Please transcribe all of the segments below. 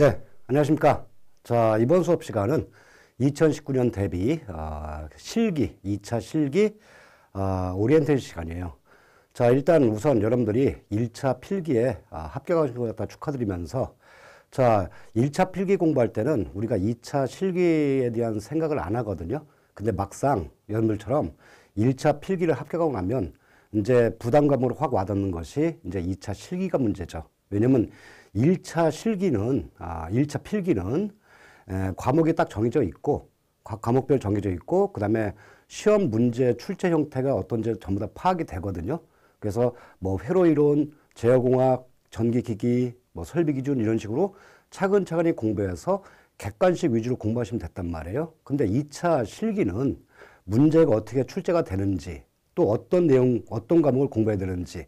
네, 안녕하십니까. 자, 이번 수업 시간은 2019년 대비 어, 실기, 2차 실기 어, 오리엔테이션 시간이에요. 자, 일단 우선 여러분들이 1차 필기에 어, 합격하신 것 갖다 축하드리면서 자, 1차 필기 공부할 때는 우리가 2차 실기에 대한 생각을 안 하거든요. 근데 막상 여러분들처럼 1차 필기를 합격하고 나면 이제 부담감으로 확 와닿는 것이 이제 2차 실기가 문제죠. 왜냐면 1차 실기는, 아, 1차 필기는 에, 과목이 딱 정해져 있고, 과목별 정해져 있고, 그 다음에 시험 문제 출제 형태가 어떤지 전부 다 파악이 되거든요. 그래서 뭐 회로이론, 제어공학, 전기기기, 뭐 설비기준 이런 식으로 차근차근히 공부해서 객관식 위주로 공부하시면 됐단 말이에요. 근데 2차 실기는 문제가 어떻게 출제가 되는지, 또 어떤 내용, 어떤 과목을 공부해야 되는지,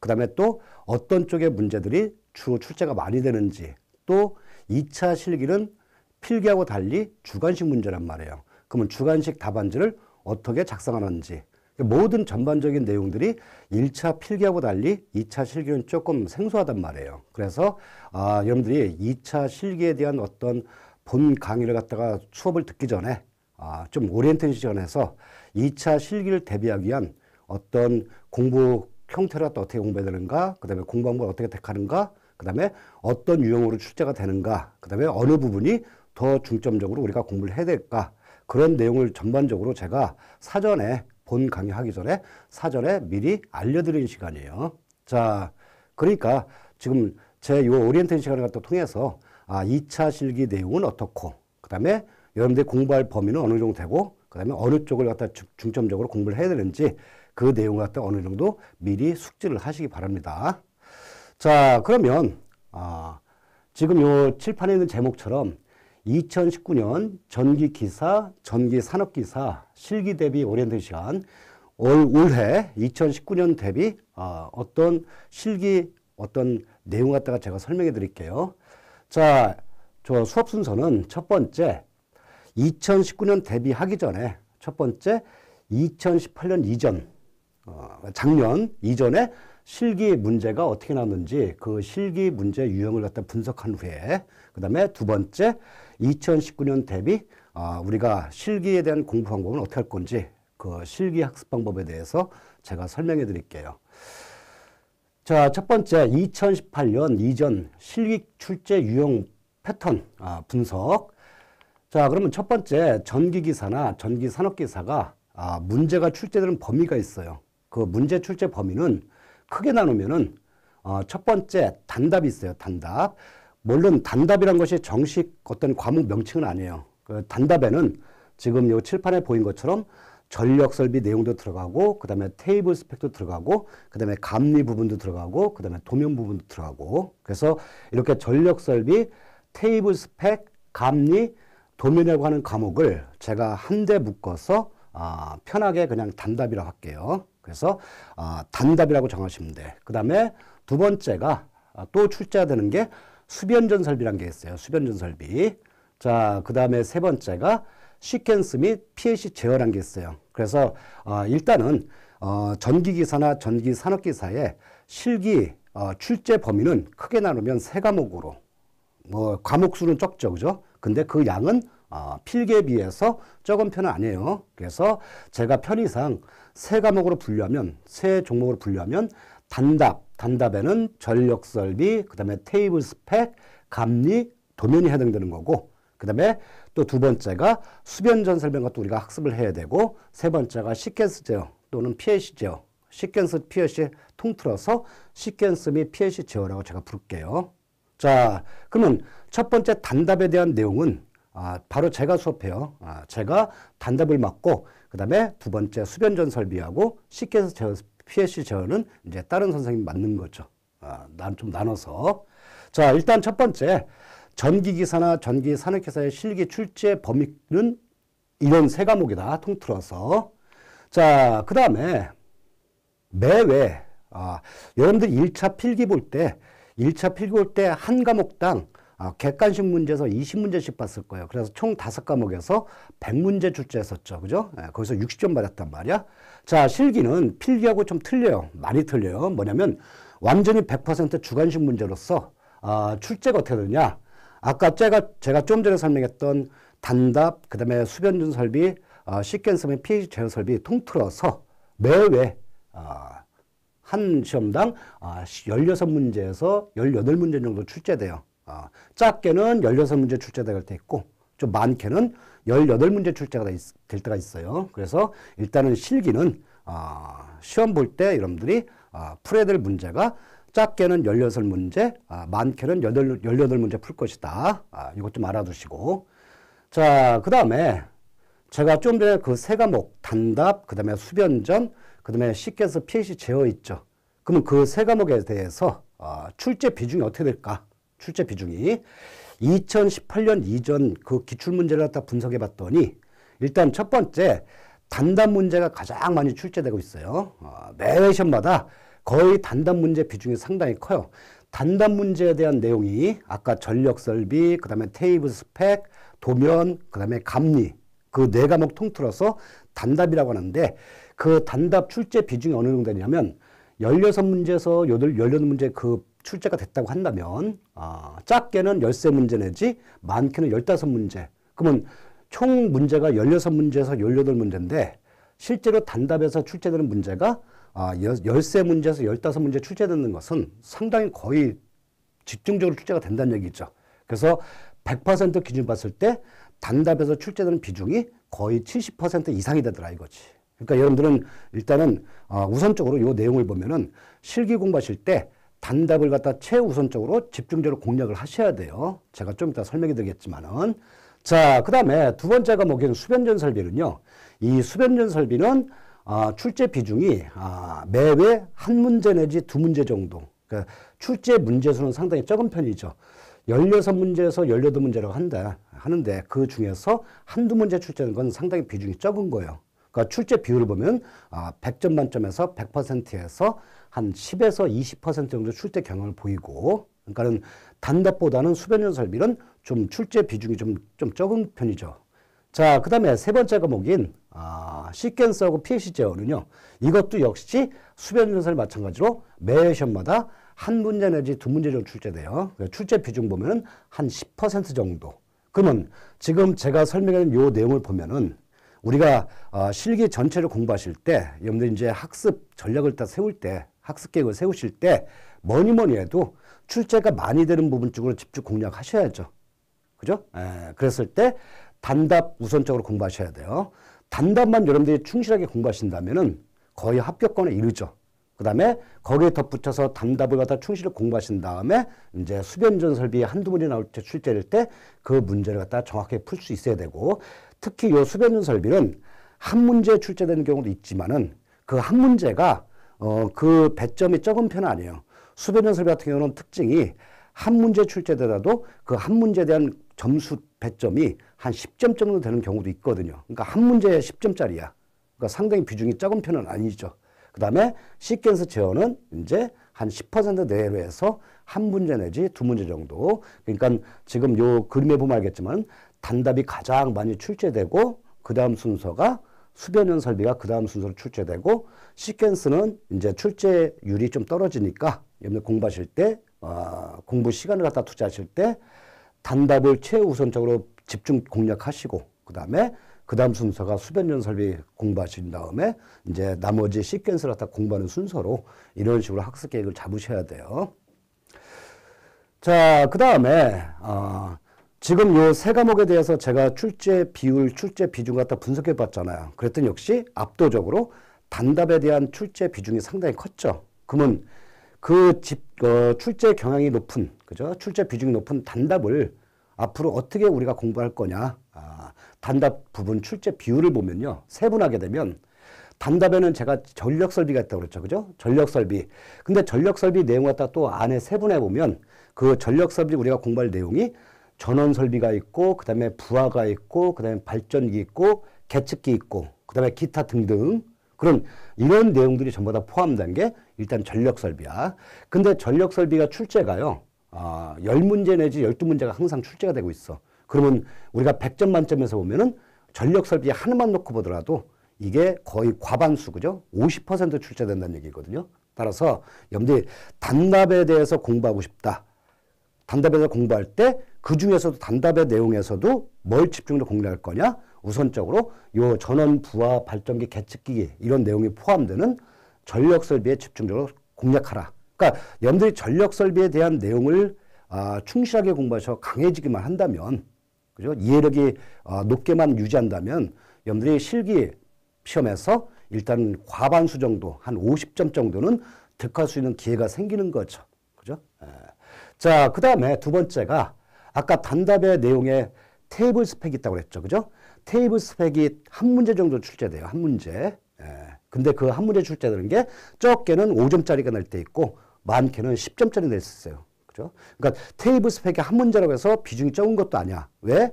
그 다음에 또 어떤 쪽의 문제들이 주 출제가 많이 되는지 또 2차 실기는 필기하고 달리 주관식 문제란 말이에요. 그러면 주관식 답안지를 어떻게 작성하는지 모든 전반적인 내용들이 1차 필기하고 달리 2차 실기는 조금 생소하단 말이에요. 그래서 아, 여러분들이 2차 실기에 대한 어떤 본 강의를 갖다가 수업을 듣기 전에 아, 좀 오리엔테이션해서 2차 실기를 대비하기 위한 어떤 공부 형태라도 어떻게 공부해야 되는가, 그 다음에 공부 방법을 어떻게 택하는가, 그 다음에 어떤 유형으로 출제가 되는가, 그 다음에 어느 부분이 더 중점적으로 우리가 공부를 해야 될까, 그런 내용을 전반적으로 제가 사전에 본 강의하기 전에 사전에 미리 알려드리는 시간이에요. 자, 그러니까 지금 제 이 오리엔테이션 시간을 갖다 통해서 아, 2차 실기 내용은 어떻고, 그 다음에 여러분들이 공부할 범위는 어느 정도 되고, 그 다음에 어느 쪽을 갖다 중점적으로 공부를 해야 되는지 그 내용 갖다 어느 정도 미리 숙지를 하시기 바랍니다. 자, 그러면, 아, 지금 요 칠판에 있는 제목처럼 2019년 전기기사, 전기산업기사 실기 대비 오랜엔이션 시간 올, 올해 2019년 대비 아, 어떤 실기 어떤 내용 갖다가 제가 설명해 드릴게요. 자, 저 수업 순서는 첫 번째 2019년 대비하기 전에 첫 번째 2018년 이전 어, 작년 이전에 실기 문제가 어떻게 나왔는지 그 실기 문제 유형을 갖다 분석한 후에 그 다음에 두 번째 2019년 대비 어, 우리가 실기에 대한 공부 방법은 어떻게 할 건지 그 실기 학습 방법에 대해서 제가 설명해 드릴게요. 자, 첫 번째 2018년 이전 실기 출제 유형 패턴 아, 분석. 자, 그러면 첫 번째 전기기사나 전기산업기사가 아, 문제가 출제되는 범위가 있어요. 그 문제 출제 범위는 크게 나누면은 어, 첫 번째 단답이 있어요. 단답. 물론 단답이란 것이 정식 어떤 과목 명칭은 아니에요. 그 단답에는 지금 요 칠판에 보인 것처럼 전력 설비 내용도 들어가고 그다음에 테이블 스펙도 들어가고 그다음에 감리 부분도 들어가고 그다음에 도면 부분도 들어가고 그래서 이렇게 전력 설비 테이블 스펙 감리 도면이라고 하는 과목을 제가 한 대 묶어서 아, 편하게 그냥 단답이라고 할게요. 그래서 아, 단답이라고 정하시면 돼. 그 다음에 두 번째가 아, 또 출제되는 게 수변전설비란 게 있어요. 수변전설비. 자, 그 다음에 세 번째가 시퀀스 및 PLC 제어란 게 있어요. 그래서 어, 일단은 어, 전기기사나 전기산업기사의 실기 어, 출제 범위는 크게 나누면 세 과목으로 뭐 과목 수는 적죠, 그죠? 근데 그 양은 어, 필기에 비해서 적은 편은 아니에요. 그래서 제가 편의상 세 과목으로 분류하면 세 종목으로 분류하면 단답 단답에는 전력 설비 그다음에 테이블 스펙 감리 도면이 해당되는 거고 그다음에 또 두 번째가 수변전 설명과 또 우리가 학습을 해야 되고 세 번째가 시퀀스 제어 또는 PLC 제어 시퀀스 PLC 통틀어서 시퀀스 및 PLC 제어라고 제가 부를게요. 자 그러면 첫 번째 단답에 대한 내용은 아, 바로 제가 수업해요. 아, 제가 단답을 맡고 그다음에 두 번째 수변전 설비하고 시퀀스 제어, PLC 제어는 이제 다른 선생님 맡는 거죠. 아, 난 좀 나눠서 자 일단 첫 번째 전기기사나 전기산업기사의 실기 출제 범위는 이런 세 과목이다 통틀어서 자그 다음에 매외 아, 여러분들 1차 필기 볼 때 1차 필기 볼 때 한 과목당 어, 객관식 문제에서 20문제씩 봤을 거예요. 그래서 총 5과목에서 100문제 출제했었죠. 그죠? 예, 거기서 60점 받았단 말이야. 자, 실기는 필기하고 좀 틀려요. 많이 틀려요. 뭐냐면 완전히 100% 주관식 문제로서 어, 출제가 어떻게 되냐. 아까 제가, 제가 좀 전에 설명했던 단답, 그 다음에 수변준 설비, 어, 시퀀스 및 pH 제어 설비 통틀어서 매회 어, 한 시험당 어, 16문제에서 18문제 정도 출제돼요. 아, 작게는 16문제 출제가 될 때 있고 좀 많게는 18문제 출제가 될 때가 있어요. 그래서 일단은 실기는 아, 시험 볼 때 여러분들이 아, 풀어야 될 문제가 작게는 16문제, 아, 많게는 18, 문제풀 것이다. 아, 이것 좀 알아두시고. 자, 그 다음에 제가 좀 전에 그 세 과목, 단답, 그 다음에 수변전, 그 다음에 쉽게 해서 피시 제어 있죠. 그러면 그 세 과목에 대해서 어, 출제 비중이 어떻게 될까? 출제 비중이 2018년 이전 그 기출문제를 갖다 분석해 봤더니 일단 첫 번째 단답 문제가 가장 많이 출제되고 있어요. 어, 매 시험마다 거의 단답 문제 비중이 상당히 커요. 단답 문제에 대한 내용이 아까 전력 설비, 그 다음에 테이블 스펙, 도면, 그 다음에 감리 그 네 과목 통틀어서 단답이라고 하는데 그 단답 출제 비중이 어느 정도 되냐면 16문제에서 18문제 그 출제가 됐다고 한다면 아, 작게는 13 문제 내지 많게는 15 문제 그러면 총 문제가 16 문제에서 18 문제인데 실제로 단답에서 출제되는 문제가 아, 13 문제에서 15 문제 출제되는 것은 상당히 거의 집중적으로 출제가 된다는 얘기죠. 그래서 100% 기준 봤을 때 단답에서 출제되는 비중이 거의 70% 이상이 되더라 이거지. 그러니까 여러분들은 일단은 아, 우선적으로 이 내용을 보면은 실기 공부하실 때 단답을 갖다 최우선적으로 집중적으로 공략을 하셔야 돼요. 제가 좀 이따 설명해 드리겠지만은. 자, 그 다음에 두 번째가 뭐긴 수변전설비는요. 이 수변전설비는 아, 출제 비중이 아, 매회 한 문제 내지 두 문제 정도. 그러니까 출제 문제수는 상당히 적은 편이죠. 열여 문제에서 열여 문제라고 한다, 하는데 그 중에서 한두 문제 출제하는 건 상당히 비중이 적은 거예요. 그러니까 출제 비율을 보면 아, 100점 만점에서 100%에서 한 10에서 20% 정도 출제 경향을 보이고 그러니까는 단답보다는 수변연 설비는 좀 출제 비중이 좀, 좀 적은 편이죠. 자, 그 다음에 세 번째 과목인 아, 시퀀스하고 PAC 제어는요. 이것도 역시 수변연설 마찬가지로 매 시험마다 한 문제 내지 두 문제 정도 출제돼요. 출제 비중 보면한 10% 정도. 그러면 지금 제가 설명하는 요 내용을 보면은 우리가 어, 실기 전체를 공부하실 때 여러분들 이제 학습 전략을 다 세울 때 학습 계획을 세우실 때 뭐니 뭐니 해도 출제가 많이 되는 부분 쪽으로 집중 공략하셔야죠. 그죠? 에, 예, 그랬을 때 단답 우선적으로 공부하셔야 돼요. 단답만 여러분들이 충실하게 공부하신다면은 거의 합격권에 이르죠. 그 다음에 거기에 덧붙여서 담답을 갖다 충실히 공부하신 다음에 이제 수변전 설비 한두 문이 나올 때 출제될 때 그 문제를 갖다 정확하게 풀 수 있어야 되고 특히 요 수변전 설비는 한 문제 출제되는 경우도 있지만은 그 한 문제가 어, 그 배점이 적은 편은 아니에요. 수변전 설비 같은 경우는 특징이 한 문제 출제되더라도 그 한 문제에 대한 점수 배점이 한 10점 정도 되는 경우도 있거든요. 그러니까 한 문제에 10점짜리야. 그러니까 상당히 비중이 적은 편은 아니죠. 그 다음에 시퀀스 제어는 이제 한 10% 내외로 해서 한 문제 내지 두 문제 정도. 그러니까 지금 요 그림에 보면 알겠지만 단답이 가장 많이 출제되고 그 다음 순서가 수변연 설비가 그 다음 순서로 출제되고 시퀀스는 이제 출제율이 좀 떨어지니까 여러분 공부하실 때 어, 공부 시간을 갖다 투자하실 때 단답을 최우선적으로 집중 공략하시고 그 다음에 그 다음 순서가 수변 연설비 공부하신 다음에 이제 나머지 시퀀스를 다 공부하는 순서로 이런 식으로 학습 계획을 잡으셔야 돼요. 자, 그 다음에, 어, 지금 요 세 과목에 대해서 제가 출제 비율, 출제 비중 갖다 분석해 봤잖아요. 그랬더니 역시 압도적으로 단답에 대한 출제 비중이 상당히 컸죠. 그러면 그 집, 어, 출제 경향이 높은, 그죠? 출제 비중이 높은 단답을 앞으로 어떻게 우리가 공부할 거냐. 아, 단답 부분 출제 비율을 보면요. 세분하게 되면 단답에는 제가 전력 설비가 있다고 그랬죠. 그죠? 전력 설비. 근데 전력 설비 내용 갖다 또 안에 세분해 보면 그 전력 설비 우리가 공부할 내용이 전원 설비가 있고 그다음에 부하가 있고 그다음에 발전기 있고 계측기 있고 그다음에 기타 등등 그런 이런 내용들이 전부 다 포함된 게 일단 전력 설비야. 근데 전력 설비가 출제가요. 아, 10문제 내지 12문제가 항상 출제가 되고 있어. 그러면 우리가 100점 만점에서 보면은 전력 설비 하나만 놓고 보더라도 이게 거의 과반수, 그죠? 50% 출제된다는 얘기거든요. 따라서 염러분 단답에 대해서 공부하고 싶다. 단답에 서 공부할 때 그 중에서도 단답의 내용에서도 뭘 집중적으로 공략할 거냐? 우선적으로 요 전원 부하 발전기 개측기기 이런 내용이 포함되는 전력 설비에 집중적으로 공략하라. 그러니까 여러분들이 전력 설비에 대한 내용을 아, 충실하게 공부해서 강해지기만 한다면, 그죠? 이해력이 아, 높게만 유지한다면, 여러분들이 실기 시험에서 일단 과반수 정도, 한 50점 정도는 득할 수 있는 기회가 생기는 거죠. 그죠? 예. 자, 그 다음에 두 번째가 아까 단답의 내용에 테이블 스펙이 있다고 그랬죠. 그죠? 테이블 스펙이 한 문제 정도 출제돼요. 한 문제. 예. 근데 그 한 문제 출제되는 게 적게는 5점짜리가 날 때 있고 많게는 10점짜리 냈었어요. 그죠? 그러니까 테이블 스펙이한 문제라고 해서 비중이 적은 것도 아니야. 왜?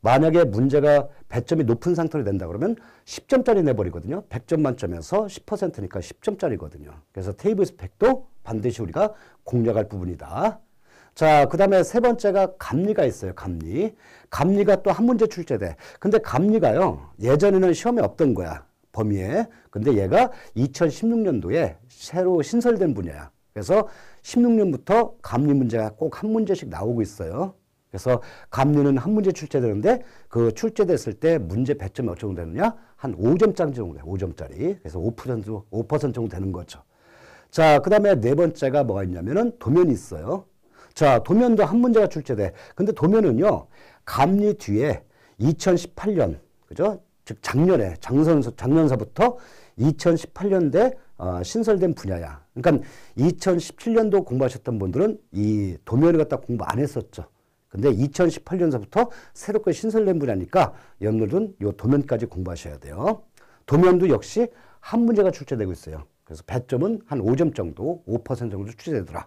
만약에 문제가 배점이 높은 상태로 된다 그러면 10점짜리 내버리거든요. 100점 만점에서 10%니까 10점짜리거든요. 그래서 테이블 스펙도 반드시 우리가 공략할 부분이다. 자, 그 다음에 세 번째가 감리가 있어요. 감리. 감리가 또 한 문제 출제돼. 근데 감리가요. 예전에는 시험에 없던 거야. 범위에. 근데 얘가 2016년도에 새로 신설된 분야야. 그래서 16년부터 감리 문제가 꼭 한 문제씩 나오고 있어요. 그래서 감리는 한 문제 출제되는데 그 출제됐을 때 문제 배점이 어느 정도 되느냐? 한 5점짜리 정도 돼요. 5점짜리. 그래서 5% 5% 정도 되는 거죠. 자, 그 다음에 네 번째가 뭐가 있냐면은 도면이 있어요. 자, 도면도 한 문제가 출제돼. 근데 도면은요, 감리 뒤에 2018년, 그죠? 즉 작년에, 작년서, 작년서부터 2018년대 어, 신설된 분야야. 그러니까 2017년도 공부하셨던 분들은 이 도면을 갖다 공부 안 했었죠. 근데 2018년서부터 새롭게 신설된 분야니까 여러은요 도면까지 공부하셔야 돼요. 도면도 역시 한 문제가 출제되고 있어요. 그래서 배점은한 5점 정도, 5% 정도 출제되더라.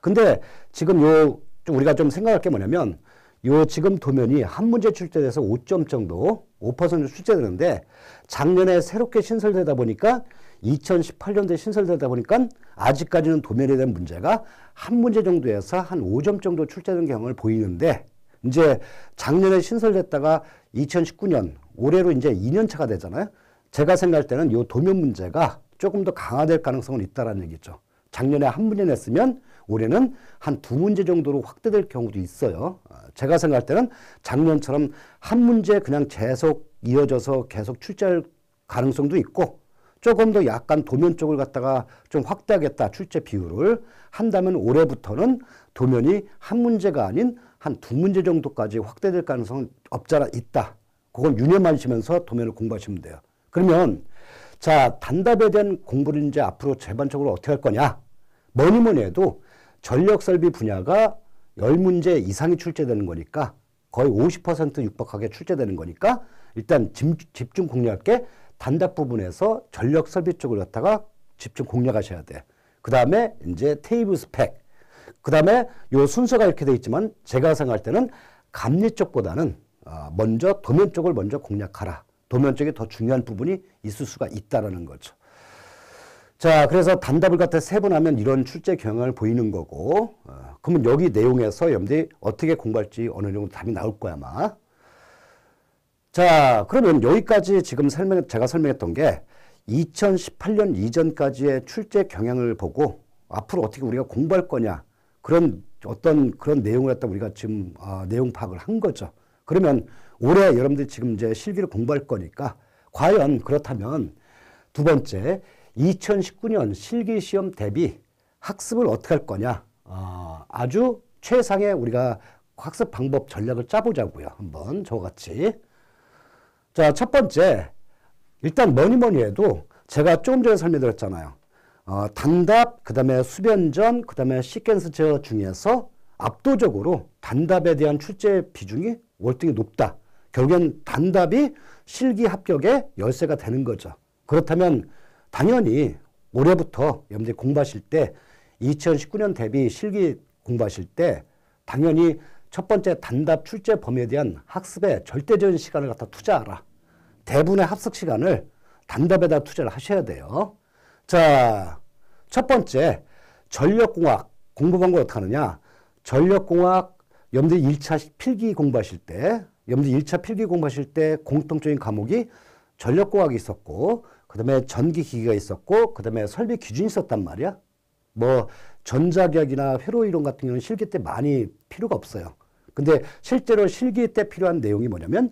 근데 지금 요, 우리가 좀 생각할 게 뭐냐면 요 지금 도면이 한 문제 출제돼서 5점 정도, 5% 출제되는데 작년에 새롭게 신설되다 보니까 2018년도에 신설되다 보니까 아직까지는 도면에 대한 문제가 한 문제 정도에서 한 5점 정도 출제된 경험을 보이는데 이제 작년에 신설됐다가 2019년 올해로 이제 2년 차가 되잖아요. 제가 생각할 때는 이 도면 문제가 조금 더 강화될 가능성은 있다라는 얘기죠. 작년에 한 문제 냈으면 올해는 한 두 문제 정도로 확대될 경우도 있어요. 아, 제가 생각할 때는 작년처럼 한 문제 그냥 계속 이어져서 계속 출제할 가능성도 있고 조금 더 약간 도면 쪽을 갖다가 좀 확대하겠다 출제 비율을 한다면 올해부터는 도면이 한 문제가 아닌 한 두 문제 정도까지 확대될 가능성은 없잖아 있다. 그건 유념하시면서 도면을 공부하시면 돼요. 그러면 자 단답에 대한 공부를 이제 앞으로 재반적으로 어떻게 할 거냐? 뭐니 뭐니 해도 전력설비 분야가 열문제 이상이 출제되는 거니까 거의 50% 육박하게 출제되는 거니까 일단 집중 공략할게 단답 부분에서 전력 설비 쪽을 갖다가 집중 공략하셔야 돼. 그 다음에 이제 테이블 스펙. 그 다음에 요 순서가 이렇게 돼 있지만 제가 생각할 때는 감리 쪽보다는 어, 먼저 도면 쪽을 먼저 공략하라. 도면 쪽이더 중요한 부분이 있을 수가 있다라는 거죠. 자, 그래서 단답을 갖다 세분하면 이런 출제 경향을 보이는 거고, 어, 그러면 여기 내용에서 염러분 어떻게 공부할지 어느 정도 답이 나올 거야, 아마. 자, 그러면 여기까지 지금 설명, 제가 설명했던 게 2018년 이전까지의 출제 경향을 보고 앞으로 어떻게 우리가 공부할 거냐 그런 어떤 그런 내용을 갖다 우리가 지금 어, 내용 파악을 한 거죠. 그러면 올해 여러분들이 지금 이제 실기를 공부할 거니까 과연 그렇다면 두 번째 2019년 실기 시험 대비 학습을 어떻게 할 거냐 어, 아주 최상의 우리가 학습 방법 전략을 짜보자고요. 한번 저같이. 자, 첫 번째. 일단 뭐니 뭐니 해도 제가 조금 전에 설명드렸잖아요. 어, 단답, 그 다음에 수변전, 그 다음에 시퀀스 제어 중에서 압도적으로 단답에 대한 출제 비중이 월등히 높다. 결국엔 단답이 실기 합격의 열쇠가 되는 거죠. 그렇다면 당연히 올해부터 여러분들이 공부하실 때 2019년 대비 실기 공부하실 때 당연히 첫 번째 단답 출제 범위에 대한 학습에 절대적인 시간을 갖다 투자하라. 대분의 합석 시간을 단답에다 투자를 하셔야 돼요. 자, 첫 번째, 전력공학 공부 방법 어떻게 하느냐? 전력공학 염두 1차 필기 공부하실 때, 염두 1차 필기 공부하실 때 공통적인 과목이 전력공학이 있었고, 그 다음에 전기기기가 있었고, 그 다음에 설비 기준이 있었단 말이야. 뭐, 전자기학이나 회로이론 같은 경우는 실기 때 많이 필요가 없어요. 근데 실제로 실기 때 필요한 내용이 뭐냐면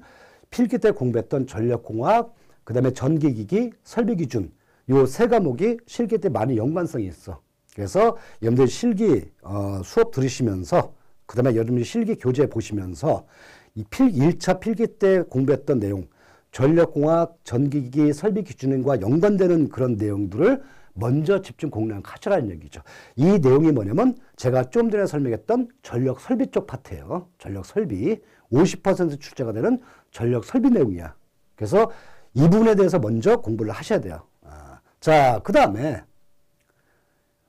필기 때 공부했던 전력공학, 그 다음에 전기기기, 설비기준, 요 세 과목이 실기 때 많이 연관성이 있어. 그래서 여러분들 실기 어, 수업 들으시면서 그 다음에 여러분 실기 교재 보시면서 이 필, 1차 필기 때 공부했던 내용, 전력공학, 전기기기, 설비기준과 연관되는 그런 내용들을 먼저 집중 공략 가져라는 얘기죠. 이 내용이 뭐냐면 제가 좀 전에 설명했던 전력 설비 쪽 파트예요. 전력 설비 50% 출제가 되는 전력 설비 내용이야. 그래서 이 부분에 대해서 먼저 공부를 하셔야 돼요. 아, 자, 그 다음에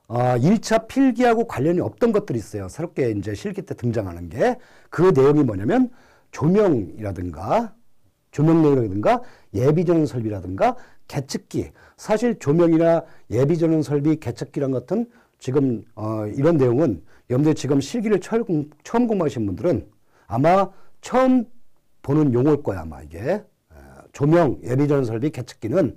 어, 1차 필기하고 관련이 없던 것들이 있어요. 새롭게 이제 실기 때 등장하는 게 그 내용이 뭐냐면 조명이라든가 조명 내용이라든가 예비전원 설비라든가 개측기 사실 조명이나 예비전원 설비 개측기란 같은 지금 어, 이런 내용은 여러분들 지금 실기를 처음 공부하신 분들은 아마 처음 보는 용어일 거야 아마 이게. 조명, 예비전 설비, 개측기는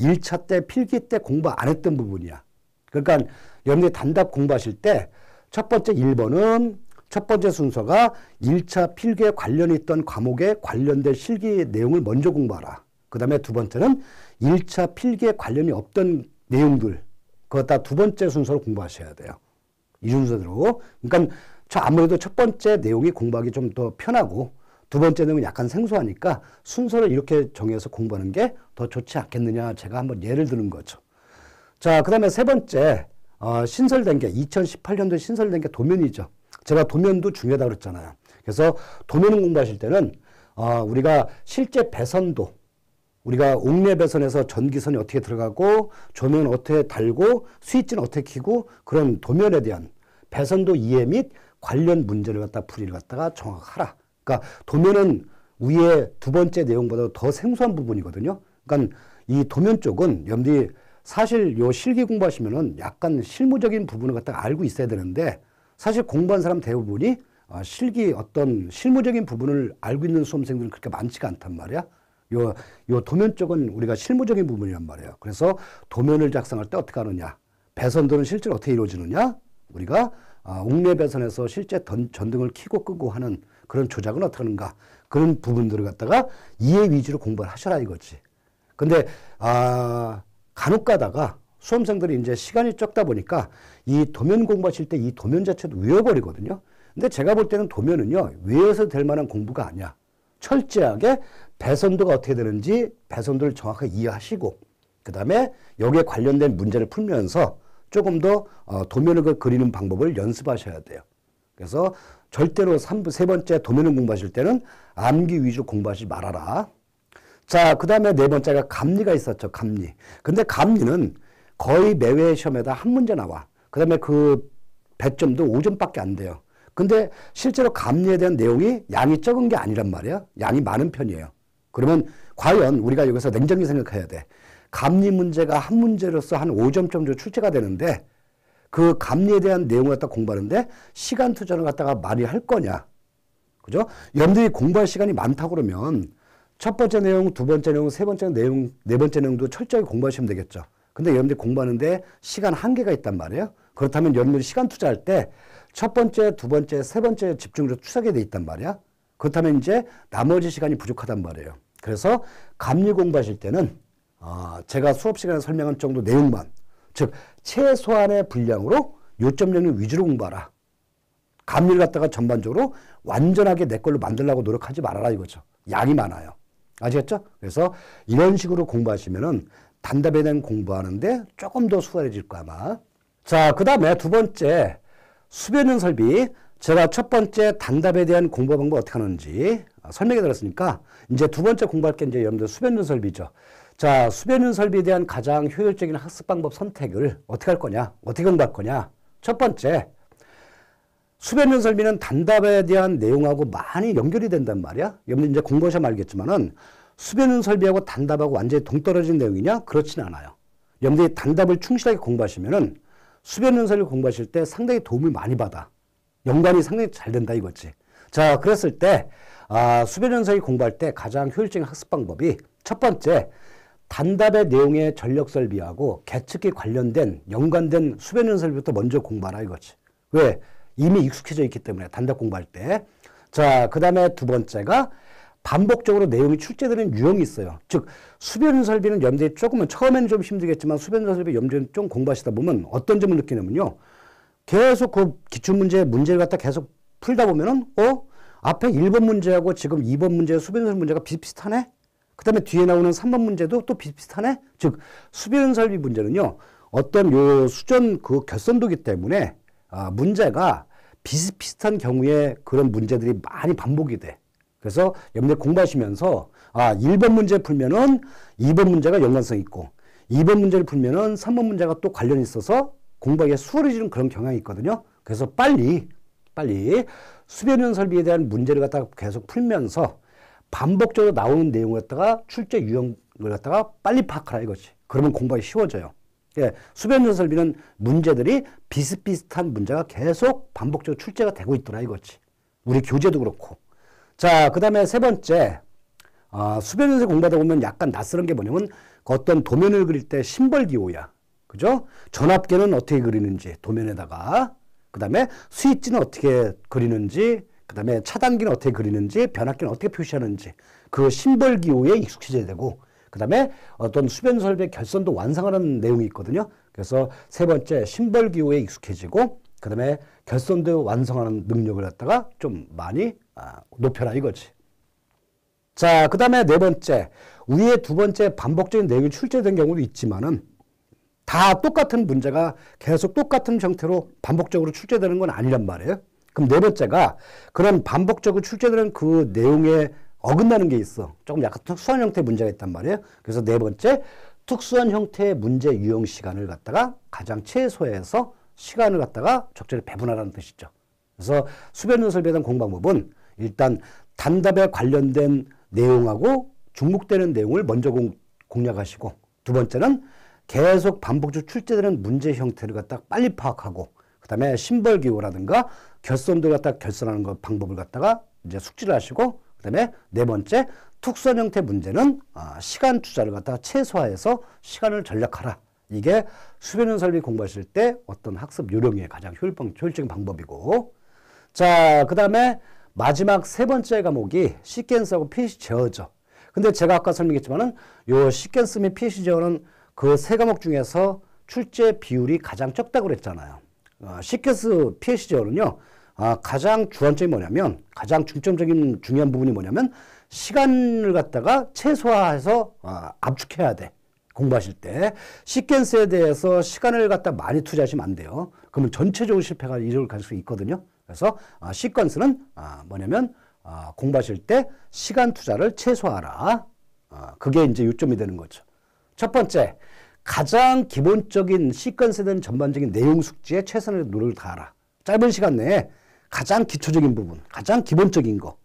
1차 때 필기 때 공부 안 했던 부분이야. 그러니까 여러분들이 단답 공부하실 때 첫 번째 1번은 첫 번째 순서가 1차 필기에 관련이 있던 과목에 관련된 실기 내용을 먼저 공부하라. 그 다음에 두 번째는 1차 필기에 관련이 없던 내용들. 그것다 두 번째 순서로 공부하셔야 돼요. 이 순서대로. 그러니까 저 아무래도 첫 번째 내용이 공부하기 좀 더 편하고 두 번째는 약간 생소하니까 순서를 이렇게 정해서 공부하는 게 더 좋지 않겠느냐 제가 한번 예를 드는 거죠. 자, 그 다음에 세 번째 어, 신설된 게 2018년도에 신설된 게 도면이죠. 제가 도면도 중요하다 그랬잖아요. 그래서 도면 공부하실 때는 어, 우리가 실제 배선도 우리가 옥내 배선에서 전기선이 어떻게 들어가고 조명은 어떻게 달고 스위치는 어떻게 키고 그런 도면에 대한 배선도 이해 및 관련 문제를 갖다 풀이를 갖다가 정확하라. 그러니까 도면은 위에 두 번째 내용보다 더 생소한 부분이거든요. 그러니까 이 도면 쪽은 여러 사실 요 실기 공부하시면은 약간 실무적인 부분을 갖다 알고 있어야 되는데 사실 공부한 사람 대부분이 아, 실기 어떤 실무적인 부분을 알고 있는 수험생들은 그렇게 많지가 않단 말이야. 요, 요 도면 쪽은 우리가 실무적인 부분이란 말이에요. 그래서 도면을 작성할 때 어떻게 하느냐. 배선들은 실제로 어떻게 이루어지느냐. 우리가 아, 옥내 배선에서 실제 전, 전등을 켜고 끄고 하는 그런 조작은 어떻게 하는가 그런 부분들을 갖다가 이해 위주로 공부를 하셔라 이거지. 근데 아 간혹 가다가 수험생들이 이제 시간이 적다 보니까 이 도면 공부하실 때 이 도면 자체도 외워버리거든요. 근데 제가 볼 때는 도면은요 외워서 될 만한 공부가 아니야. 철저하게 배선도가 어떻게 되는지 배선도를 정확하게 이해하시고 그 다음에 여기에 관련된 문제를 풀면서 조금 더 어, 도면을 그 그리는 방법을 연습하셔야 돼요. 그래서 절대로 3, 세 번째 도면을 공부하실 때는 암기 위주로 공부하지 말아라. 자, 그 다음에 네 번째가 감리가 있었죠. 감리. 근데 감리는 거의 매회 시험에다 한 문제 나와. 그 다음에 그 배점도 5점밖에 안 돼요. 근데 실제로 감리에 대한 내용이 양이 적은 게 아니란 말이에요. 양이 많은 편이에요. 그러면 과연 우리가 여기서 냉정히 생각해야 돼. 감리 문제가 한 문제로서 한 5점 정도 출제가 되는데 그 감리에 대한 내용을 갖다 공부하는데 시간 투자를 갖다가 많이 할 거냐. 그죠? 여러분들이 공부할 시간이 많다고 그러면 첫 번째 내용, 두 번째 내용, 세 번째 내용, 네 번째 내용도 철저히 공부하시면 되겠죠. 근데 여러분들이 공부하는데 시간 한계가 있단 말이에요. 그렇다면 여러분들이 시간 투자할 때 첫 번째, 두 번째, 세 번째 집중적으로 투자하게 돼 있단 말이야. 그렇다면 이제 나머지 시간이 부족하단 말이에요. 그래서 감리 공부하실 때는 어, 제가 수업 시간에 설명한 정도 내용만 즉 최소한의 분량으로 요점 영역 위주로 공부하라. 감리를 갖다가 전반적으로 완전하게 내 걸로 만들려고 노력하지 말아라 이거죠. 양이 많아요. 아시겠죠? 그래서 이런 식으로 공부하시면은 단답에 대한 공부하는데 조금 더 수월해질 거 아마. 자, 그 다음에 두 번째 수변형 설비. 제가 첫 번째 단답에 대한 공부 방법 어떻게 하는지 아, 설명해 드렸으니까 이제 두 번째 공부할 게 이제 여러분들 수변 연설비죠. 자, 수변 설비에 대한 가장 효율적인 학습 방법 선택을 어떻게 할 거냐? 어떻게 응할 거냐? 첫 번째, 수변 설비는 단답에 대한 내용하고 많이 연결이 된단 말이야. 여러분 이제 공부하셔야 알겠지만은 수변 설비하고 단답하고 완전히 동떨어진 내용이냐? 그렇진 않아요. 여러분들이 단답을 충실하게 공부하시면은 수변 연설비 공부하실 때 상당히 도움을 많이 받아. 연관이 상당히 잘 된다 이거지. 자, 그랬을 때, 아, 수변 연설비 공부할 때 가장 효율적인 학습 방법이 첫 번째, 단답의 내용의 전력 설비하고 계측에 관련된 연관된 수변 연설부터 먼저 공부하라 이거지. 왜? 이미 익숙해져 있기 때문에 단답 공부할 때. 자, 그 다음에 두 번째가 반복적으로 내용이 출제되는 유형이 있어요. 즉, 수변 연 설비는 염두에 조금은 처음에는 좀 힘들겠지만 수변 연 설비 염두에 좀 공부하시다 보면 어떤 점을 느끼냐면요. 계속 그 기출문제 문제를 갖다 계속 풀다 보면은, 어? 앞에 1번 문제하고 지금 2번 문제 수변설 연 문제가 비슷비슷하네? 그 다음에 뒤에 나오는 3번 문제도 또 비슷하네? 즉, 수변 설비 문제는요, 어떤 요 수전 그 결선도기 때문에, 아, 문제가 비슷비슷한 경우에 그런 문제들이 많이 반복이 돼. 그래서 여러분들 공부하시면서, 아, 1번 문제 풀면은 2번 문제가 연관성 있고, 2번 문제를 풀면은 3번 문제가 또 관련이 있어서 공부하기에 수월해지는 그런 경향이 있거든요. 그래서 빨리, 빨리 수변 연설비에 대한 문제를 갖다가 계속 풀면서 반복적으로 나오는 내용을 갖다가 출제 유형을 갖다가 빨리 파악하라 이거지. 그러면 공부하기 쉬워져요. 예, 수변연설비는 문제들이 비슷비슷한 문제가 계속 반복적으로 출제가 되고 있더라 이거지. 우리 교재도 그렇고. 자, 그 다음에 세 번째. 아, 수변연설 공부하다 보면 약간 낯설은 게 뭐냐면 그 어떤 도면을 그릴 때 심벌 기호야. 그죠? 전압계는 어떻게 그리는지 도면에다가 그 다음에 스위치는 어떻게 그리는지 그 다음에 차단기는 어떻게 그리는지, 변압기는 어떻게 표시하는지, 그 심벌 기호에 익숙해져야 되고, 그 다음에 어떤 수변 설비 결선도 완성하는 내용이 있거든요. 그래서 세 번째, 심벌 기호에 익숙해지고, 그 다음에 결선도 완성하는 능력을 갖다가 좀 많이 아, 높여라 이거지. 자, 그 다음에 네 번째, 위에 두 번째 반복적인 내용이 출제된 경우도 있지만은 다 똑같은 문제가 계속 똑같은 형태로 반복적으로 출제되는 건 아니란 말이에요. 그럼 네 번째가 그런 반복적으로 출제되는 그 내용에 어긋나는 게 있어. 조금 약간 특수한 형태의 문제가 있단 말이에요. 그래서 네 번째, 특수한 형태의 문제 유형 시간을 갖다가 가장 최소화해서 시간을 갖다가 적절히 배분하라는 뜻이죠. 그래서 수변연설배대 공방법은 일단 단답에 관련된 내용하고 중복되는 내용을 먼저 공, 략하시고두 번째는 계속 반복적 으로 출제되는 문제 형태를 갖다가 빨리 파악하고 그다음에 심벌 기호라든가 결손들 갖다 결선하는거 방법을 갖다가 이제 숙지를 하시고 그다음에 네 번째 특선 형태 문제는 아, 시간 투자를 갖다가 최소화해서 시간을 절약하라 이게 수변현 설비 공부하실 때 어떤 학습 요령의 가장 효율방, 효율적인 방법이고 자 그다음에 마지막 세 번째 과목이 시퀀스하고 피시 제어죠. 근데 제가 아까 설명했지만은 요 시퀀스 및 피시 제어는 그 세 과목 중에서 출제 비율이 가장 적다고 그랬잖아요. 시켓스 아, 피해 시절은요, 아, 가장 주안점이 뭐냐면, 가장 중점적인 중요한 부분이 뭐냐면, 시간을 갖다가 최소화해서 아, 압축해야 돼. 공부하실 때 시퀀스에 대해서 시간을 갖다 많이 투자하시면 안 돼요. 그러면 전체적으로 실패가 이력을 갈수 있거든요. 그래서 아, 시퀀스는 아, 뭐냐면 아, 공부하실 때 시간 투자를 최소화하라. 아, 그게 이제 요점이 되는 거죠. 첫 번째, 가장 기본적인 시퀀스에 대한 전반적인 내용 숙지에 최선의 노력을 다하라. 짧은 시간 내에 가장 기초적인 부분, 가장 기본적인 거.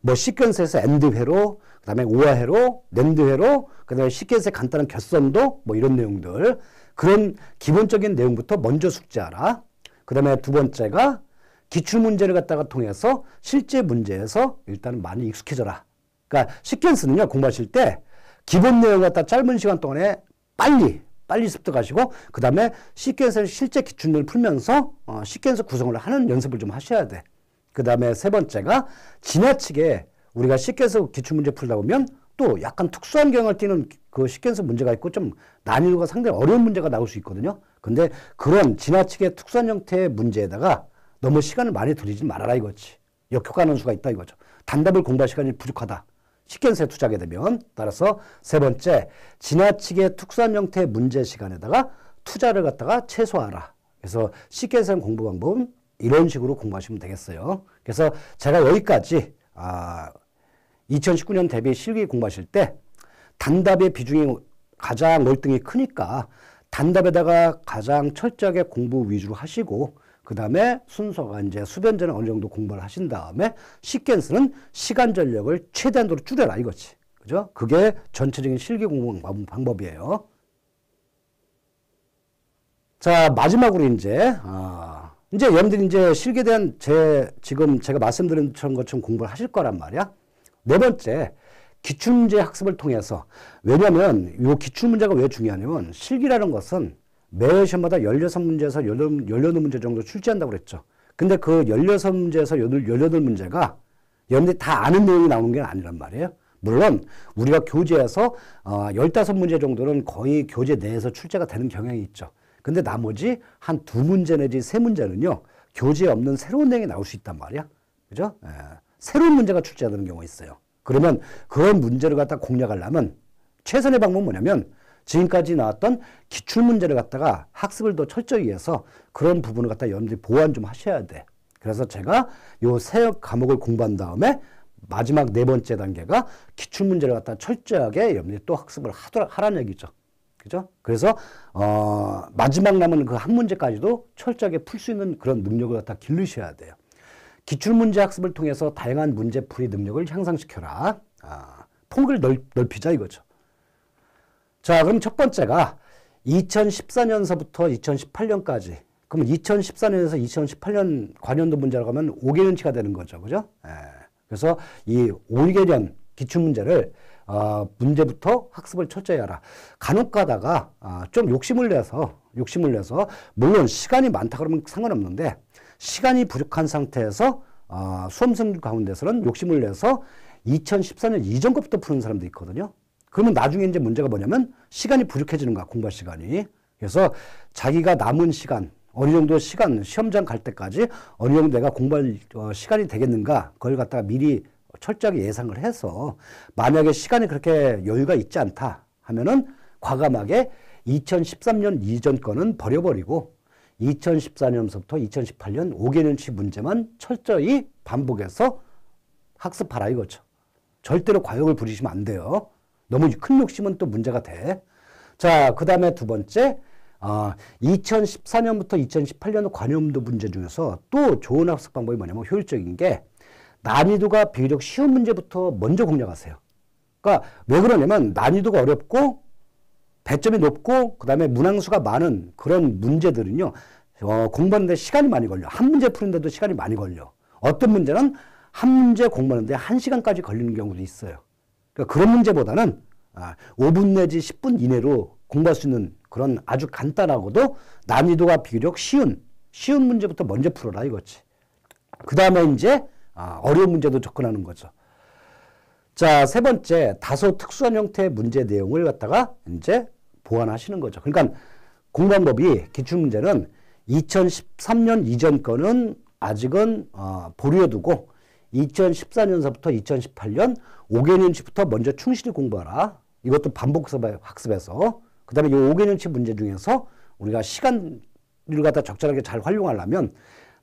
뭐 시퀀스에서 엔드회로, 그 다음에 오아회로 랜드회로, 그 다음에 시퀀스의 간단한 결선도 뭐 이런 내용들. 그런 기본적인 내용부터 먼저 숙지하라. 그 다음에 두 번째가 기출문제를 갖다가 통해서 실제 문제에서 일단 많이 익숙해져라. 그러니까 시퀀스는요, 공부하실 때 기본 내용 을 갖다 짧은 시간 동안에 빨리 빨리 습득하시고 그 다음에 시퀀스를 실제 기준을 출 풀면서 어, 시퀀스 구성을 하는 연습을 좀 하셔야 돼. 그 다음에 세 번째가 지나치게 우리가 시퀀스 기출 문제 풀다 보면 또 약간 특수한 경향을 띠는 그 시퀀스 문제가 있고 좀 난이도가 상당히 어려운 문제가 나올 수 있거든요. 근데 그런 지나치게 특수한 형태의 문제에다가 너무 시간을 많이 들이지 말아라 이거지. 역효과는 수가 있다 이거죠. 단답을 공부할 시간이 부족하다. 식견세 투자하게 되면 따라서 세 번째 지나치게 특수한 형태의 문제 시간에다가 투자를 갖다가 최소화하라. 그래서 식견세 공부 방법은 이런 식으로 공부하시면 되겠어요. 그래서 제가 여기까지 아, 2019년 대비 실기 공부하실 때 단답의 비중이 가장 월등히 크니까 단답에다가 가장 철저하게 공부 위주로 하시고 그 다음에 순서가 이제 수변 전에 어느 정도 공부를 하신 다음에 시퀀스는 시간 전력을 최대한으로 줄여라 이거지. 그죠? 그게 전체적인 실기 공부 방법이에요. 자, 마지막으로 이제, 아, 이제 여러분들이 이제 실기에 대한 제, 지금 제가 말씀드린 것처럼 공부를 하실 거란 말이야. 네 번째, 기출문제 학습을 통해서 왜냐하면 이 기출문제가 왜 중요하냐면 실기라는 것은 매 시험마다 16문제에서 18, 18문제 정도 출제한다고 그랬죠. 근데 그 16문제에서 18문제가 여러분들이 다 아는 내용이 나오는 게 아니란 말이에요. 물론 우리가 교재에서 어, 15문제 정도는 거의 교재 내에서 출제가 되는 경향이 있죠. 근데 나머지 한 두 문제 내지 세 문제는요. 교재에 없는 새로운 내용이 나올 수 있단 말이야. 그죠? 예. 새로운 문제가 출제되는 경우가 있어요. 그러면 그런 문제를 갖다 공략하려면 최선의 방법은 뭐냐면 지금까지 나왔던 기출문제를 갖다가 학습을 더 철저히 해서 그런 부분을 갖다 여러분들이 보완 좀 하셔야 돼. 그래서 제가 요세 과목을 공부한 다음에 마지막 네 번째 단계가 기출문제를 갖다 철저하게 여러분들이 또 학습을 하더라, 하라는 얘기죠. 그죠? 그래서, 어, 마지막 남은 그 한 문제까지도 철저하게 풀 수 있는 그런 능력을 갖다 길르셔야 돼요. 기출문제 학습을 통해서 다양한 문제풀이 능력을 향상시켜라. 아, 폭을 넓, 넓히자 이거죠. 자, 그럼 첫 번째가 2014년서부터 2018년까지. 그러면 2014년에서 2018년 관련도 문제라고 하면 5개년치가 되는 거죠. 그죠? 예. 그래서 이 5개년 기출문제를 어, 문제부터 학습을 철저히 하라. 간혹 가다가 어, 좀 욕심을 내서 욕심을 내서 물론 시간이 많다 그러면 상관없는데 시간이 부족한 상태에서 어, 수험생 가운데서는 욕심을 내서 2014년 이전 것부터 푸는 사람도 있거든요. 그러면 나중에 이제 문제가 뭐냐면 시간이 부족해지는 거야, 공부할 시간이. 그래서 자기가 남은 시간, 어느 정도 시간, 시험장 갈 때까지 어느 정도 내가 공부할 어, 시간이 되겠는가, 그걸 갖다가 미리 철저하게 예상을 해서 만약에 시간이 그렇게 여유가 있지 않다 하면은 과감하게 2013년 이전 거는 버려버리고 2014년서부터 2018년 5개년치 문제만 철저히 반복해서 학습하라 이거죠. 절대로 과욕을 부리시면 안 돼요. 너무 큰 욕심은 또 문제가 돼. 자, 그 다음에 두 번째, 아, 어, 2014년부터 2018년 관여도 문제 중에서 또 좋은 학습 방법이 뭐냐면 뭐 효율적인 게 난이도가 비교적 쉬운 문제부터 먼저 공략하세요. 그러니까 왜 그러냐면 난이도가 어렵고 배점이 높고 그다음에 문항수가 많은 그런 문제들은요. 어, 공부하는데 시간이 많이 걸려. 한 문제 푸는데도 시간이 많이 걸려. 어떤 문제는 한 문제 공부하는데 한 시간까지 걸리는 경우도 있어요. 그러니까 그런 문제보다는 5분 아, 내지 10분 이내로 공부할 수 있는 그런 아주 간단하고도 난이도가 비교적 쉬운 쉬운 문제부터 먼저 풀어라 이거지. 그 다음에 이제 아, 어려운 문제도 접근하는 거죠. 자, 세 번째, 다소 특수한 형태의 문제 내용을 갖다가 이제 보완하시는 거죠. 그러니까 공부법이 기출문제는 2013년 이전 거는 아직은 어, 보류해두고 2014년서부터 2018년 5개년치부터 먼저 충실히 공부하라. 이것도 반복 학습해서 그 다음에 이 5개년치 문제 중에서 우리가 시간을 갖다 적절하게 잘 활용하려면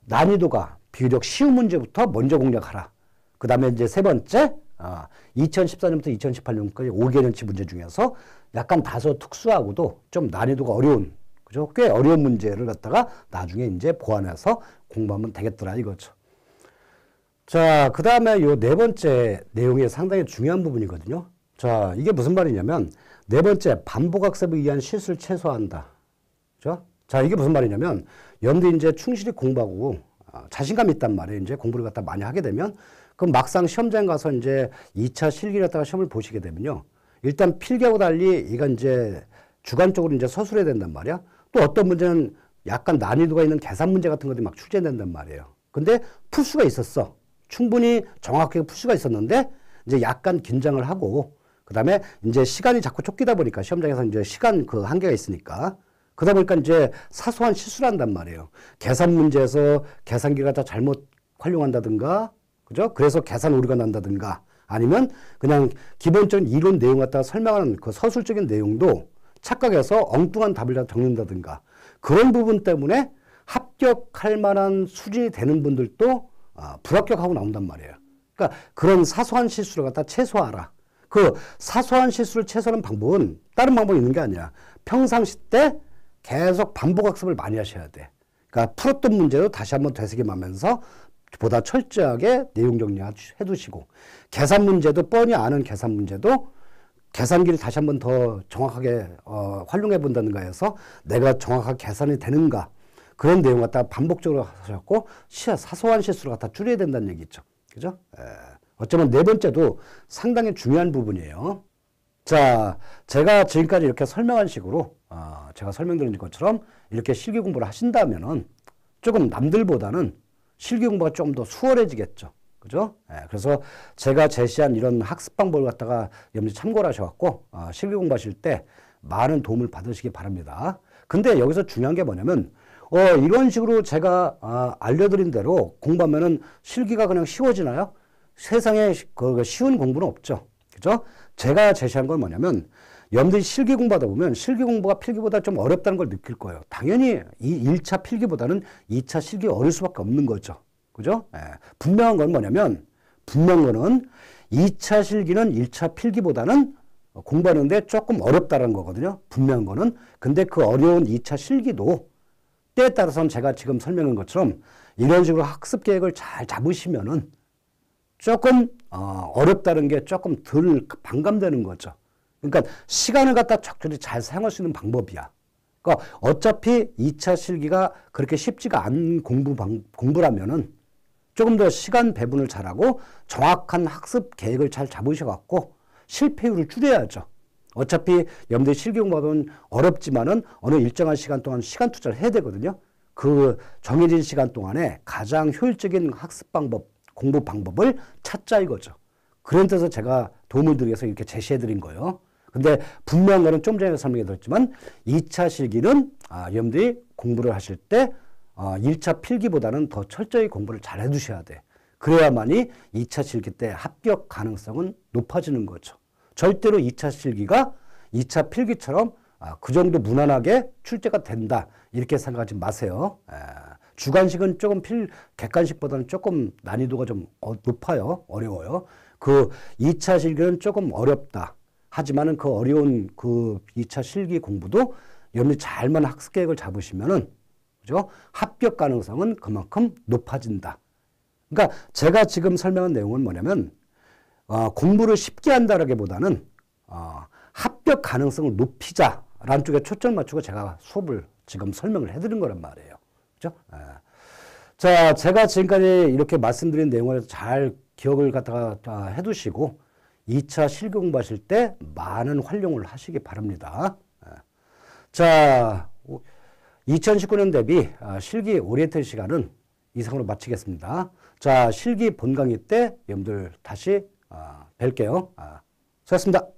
난이도가 비교적 쉬운 문제부터 먼저 공략하라. 그 다음에 이제 세 번째, 아, 2014년부터 2018년까지 5개년치 문제 중에서 약간 다소 특수하고도 좀 난이도가 어려운, 그죠? 꽤 어려운 문제를 갖다가 나중에 이제 보완해서 공부하면 되겠더라 이거죠. 자, 그 다음에 요 네 번째 내용이 상당히 중요한 부분이거든요. 자, 이게 무슨 말이냐면, 네 번째, 반복학습을 위한 실수를 최소화한다. 그죠? 자, 이게 무슨 말이냐면, 여러분이제 충실히 공부하고, 아, 자신감 있단 말이에요. 이제 공부를 갖다 많이 하게 되면, 그럼 막상 시험장 가서 이제 2차 실기를 갖다가 시험을 보시게 되면요. 일단 필기하고 달리, 이건 이제 주관적으로 이제 서술해야 된단 말이야. 또 어떤 문제는 약간 난이도가 있는 계산 문제 같은 것들이 막 출제된단 말이에요. 근데 풀 수가 있었어. 충분히 정확하게 풀 수가 있었는데 이제 약간 긴장을 하고 그다음에 이제 시간이 자꾸 쫓기다 보니까 시험장에서 이제 시간 그 한계가 있으니까 그러다 보니까 이제 사소한 실수를 한단 말이에요. 계산 문제에서 계산기가 다 잘못 활용한다든가 그죠? 그래서 계산 오류가 난다든가 아니면 그냥 기본적인 이론 내용 갖다 설명하는 그 서술적인 내용도 착각해서 엉뚱한 답을 다 적는다든가 그런 부분 때문에 합격할 만한 수준이 되는 분들도 아, 불합격하고 나온단 말이에요. 그러니까 그런 사소한 실수를 갖다 최소화하라. 그 사소한 실수를 최소화하는 방법은 다른 방법이 있는 게 아니야. 평상시 때 계속 반복학습을 많이 하셔야 돼. 그러니까 풀었던 문제도 다시 한번 되새김하면서 보다 철저하게 내용 정리해 두시고 계산 문제도 뻔히 아는 계산 문제도 계산기를 다시 한번 더 정확하게 어, 활용해 본다는가 해서 내가 정확하게 계산이 되는가 그런 내용 갖다 반복적으로 하셨고 시, 사소한 실수를 갖다 줄여야 된다는 얘기죠. 그죠? 에, 예. 어쩌면 네 번째도 상당히 중요한 부분이에요. 자, 제가 지금까지 이렇게 설명한 식으로 어, 제가 설명드린 것처럼 이렇게 실기 공부를 하신다면은 조금 남들보다는 실기 공부가 좀 더 수월해지겠죠. 그죠? 예, 그래서 제가 제시한 이런 학습 방법을 갖다가 염치 참고를 하셔갖고, 어, 실기 공부하실 때 많은 도움을 받으시기 바랍니다. 근데 여기서 중요한 게 뭐냐면, 어, 이런 식으로 제가 아, 알려드린 대로 공부하면은 실기가 그냥 쉬워지나요? 세상에 그, 그 쉬운 공부는 없죠. 그죠? 제가 제시한 건 뭐냐면 여러분들이 실기 공부하다 보면 실기 공부가 필기보다 좀 어렵다는 걸 느낄 거예요. 당연히 이 1차 필기보다는 2차 실기 어릴 수밖에 없는 거죠. 그죠? 예. 분명한 건 뭐냐면 분명한 거는 2차 실기는 1차 필기보다는 공부하는데 조금 어렵다는 거거든요. 분명한 거는. 근데 그 어려운 2차 실기도 때에 따라서는 제가 지금 설명한 것처럼 이런 식으로 학습 계획을 잘 잡으시면은 조금 어, 어렵다는 게 조금 덜 반감되는 거죠. 그러니까 시간을 갖다 적절히 잘 사용할 수 있는 방법이야. 그러니까 어차피 2차 실기가 그렇게 쉽지가 않은 공부 방, 공부라면은 조금 더 시간 배분을 잘하고 정확한 학습 계획을 잘 잡으셔갖고 실패율을 줄여야죠. 어차피 염두에 실기공부하 어렵지만은 어느 일정한 시간 동안 시간 투자를 해야 되거든요. 그 정해진 시간 동안에 가장 효율적인 학습 방법, 공부 방법을 찾자 이거죠. 그런 데서 제가 도움을 드리기 위해서 이렇게 제시해 드린 거예요. 근데 분명한 거는 좀 전에 설명해 드렸지만 2차 실기는 아, 여러분 공부를 하실 때 아, 어, 1차 필기보다는 더 철저히 공부를 잘 해두셔야 돼. 그래야만이 2차 실기 때 합격 가능성은 높아지는 거죠. 절대로 2차 실기가 2차 필기처럼 아, 그 정도 무난하게 출제가 된다. 이렇게 생각하지 마세요. 예. 주관식은 조금 필, 객관식보다는 조금 난이도가 좀 어, 높아요. 어려워요. 그 2차 실기는 조금 어렵다. 하지만은 그 어려운 그 2차 실기 공부도 여러분이 잘만 학습 계획을 잡으시면은 그죠? 합격 가능성은 그만큼 높아진다. 그러니까 제가 지금 설명한 내용은 뭐냐면 어, 공부를 쉽게 한다라기보다는 어, 합격 가능성을 높이자라는 쪽에 초점 맞추고 제가 수업을 지금 설명을 해드린 거란 말이에요. 그죠? 예. 자, 제가 지금까지 이렇게 말씀드린 내용을 잘 기억을 갖다가 아, 해두시고 2차 실기 공부하실 때 많은 활용을 하시기 바랍니다. 예. 자, 2019년 대비 아, 실기 오리엔테 시간은 이상으로 마치겠습니다. 자, 실기 본강의 때 여러분들 다시 아, 뵐게요. 아, 수고하셨습니다.